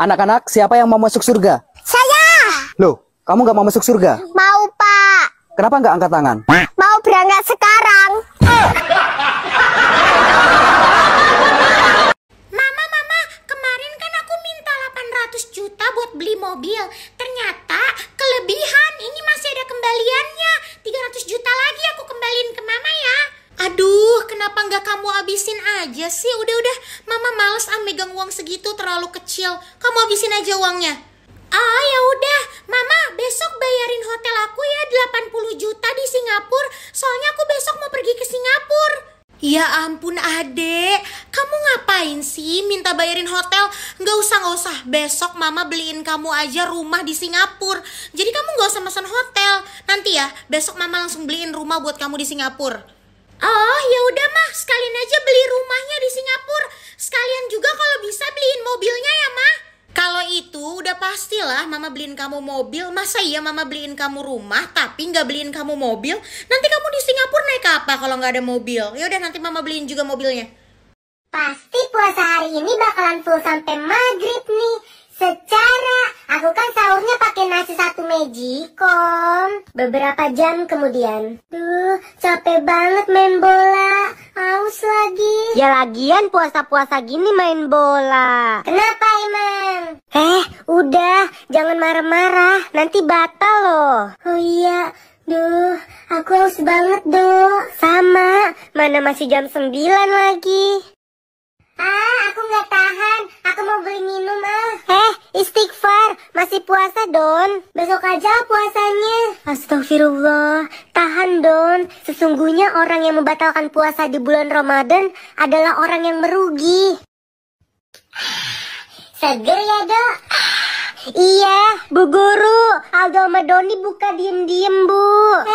Anak-anak, siapa yang mau masuk surga? Saya. Loh, kamu nggak mau masuk surga? Mau, Pak. Kenapa nggak angkat tangan? Mau berangkat sekarang. mama, mama, kemarin kan aku minta 800 juta buat beli mobil. Ternyata kelebihan, ini masih ada kembaliannya. 300 juta lagi aku kembaliin ke mama ya. Aduh, kenapa nggak kamu abisin aja sih? Udah-udah, mama megang uang segitu terlalu kecil. Kamu habisin aja uangnya. Ah, ya udah. Mama, besok bayarin hotel aku ya 80 juta di Singapura. Soalnya aku besok mau pergi ke Singapura. Ya ampun adek, kamu ngapain sih minta bayarin hotel? Nggak usah, nggak usah. Besok mama beliin kamu aja rumah di Singapura. Jadi kamu nggak usah pesan hotel. Nanti ya, besok mama langsung beliin rumah buat kamu di Singapura. Oh, ya udah mah, sekalian aja beli rumah. pastilah mama beliin kamu mobil masa iya mama beliin kamu rumah tapi nggak beliin kamu mobil nanti kamu di Singapura naik apa kalau nggak ada mobil ya udah nanti mama beliin juga mobilnya pasti puasa hari ini bakalan full sampai maghrib nih secara aku kan sahurnya pakai nasi satu Kom beberapa jam kemudian duh capek banget main bola haus lagi ya lagian puasa-puasa gini main bola kenapa Udah, jangan marah-marah, nanti batal loh. Oh iya, Duh, aku haus banget, duh Sama, mana masih jam 9 lagi. Ah, aku gak tahan. Aku mau beli minum, ah. Eh, istighfar. Masih puasa, Don. Besok aja puasanya. Astagfirullah. Tahan, Don. Sesungguhnya orang yang membatalkan puasa di bulan Ramadan adalah orang yang merugi. Seger ya, Dok. Bu Guru, Aldo sama Doni buka diem-diem, Bu.